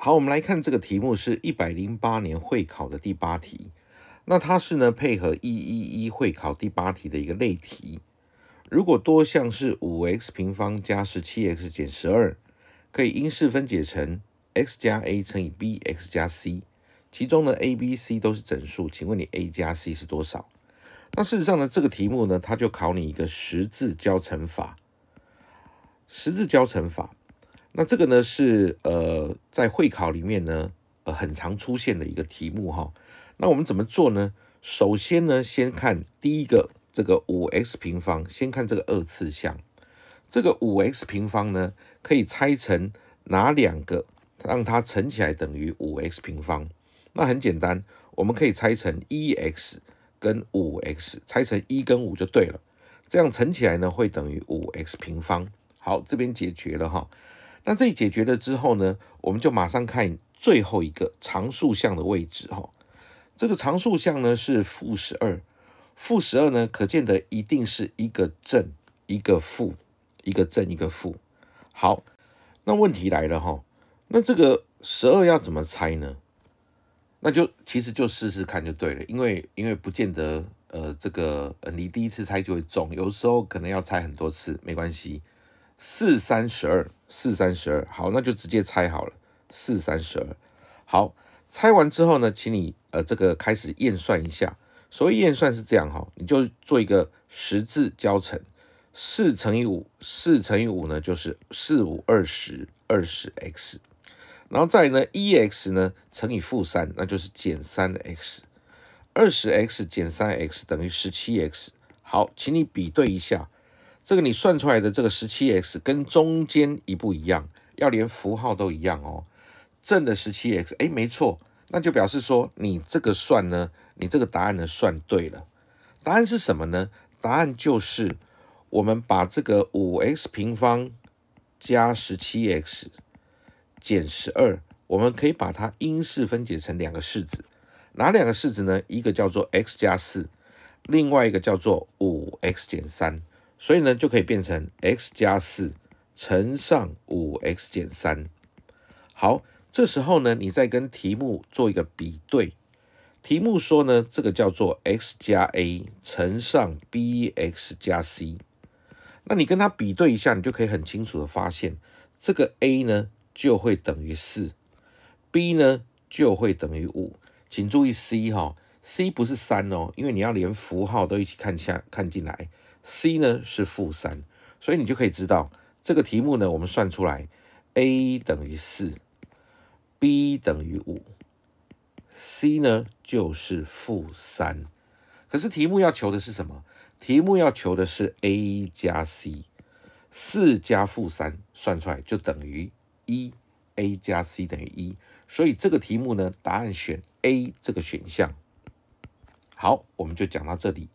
好，我们来看这个题目是一百零八年会考的第八题，那它是呢配合一一一会考第八题的一个类题。如果多项式五 x 平方加十七 x 减十二可以因式分解成 x 加 a 乘以 bx 加 c，其中呢 a、b、c 都是整数，请问你 a 加 c 是多少？那事实上呢，这个题目呢，它就考你一个十字交乘法，十字交乘法。那这个呢是呃在会考里面呢呃很常出现的一个题目哈。那我们怎么做呢？首先呢，先看第一个这个五 x 平方，先看这个二次项。这个五 x 平方呢，可以拆成哪两个让它乘起来等于五 x 平方？那很简单，我们可以拆成一 x 跟五 x，拆成一跟五就对了。这样乘起来呢，会等于五 x 平方。好，这边解决了哈。那这解决了之后呢，我们就马上看最后一个常数项的位置哈。这个常数项呢是负十二，负十二呢，可见的一定是一个正一个负，一个正一个负。好，那问题来了哈，那这个十二要怎么猜呢？那就其实就试试看就对了，因为因为不见得呃，这个你第一次猜就会中，有时候可能要猜很多次，没关系，四三十二。四三十二，好，那就直接拆好了。四三十二，好，拆完之后呢，请你呃，这个开始验算一下。所谓验算是这样哈，你就做一个十字交乘，四乘以五，四乘以五呢就是四五二十二十 x，然后再呢一 x 呢乘以负三，那就是减三 x，二十 x 减三 x 等于十七 x。好，请你比对一下。这个你算出来的这个十七 x 跟中间一不一样，要连符号都一样哦，正的十七 x，哎，没错，那就表示说你这个算呢，你这个答案呢算对了。答案是什么呢？答案就是我们把这个五 x 平方加十七 x 减十二，我们可以把它因式分解成两个式子，哪两个式子呢？一个叫做 x 加四，另外一个叫做五 x 减三。所以呢，就可以变成 x 加四乘上五 x 减三。好，这时候呢，你再跟题目做一个比对。题目说呢，这个叫做 x 加 a 乘上 b x 加 c。那你跟它比对一下，你就可以很清楚的发现，这个 a 呢就会等于四，b 呢就会等于五。请注意 c 哈，c 不是三哦，因为你要连符号都一起看下看进来。c 呢是负三，所以你就可以知道这个题目呢，我们算出来 a 等于四，b 等于五，c 呢就是负三。可是题目要求的是什么？题目要求的是 a 加 c，四加负三算出来就等于一，a 加 c 等于一。所以这个题目呢，答案选 A 这个选项。好，我们就讲到这里。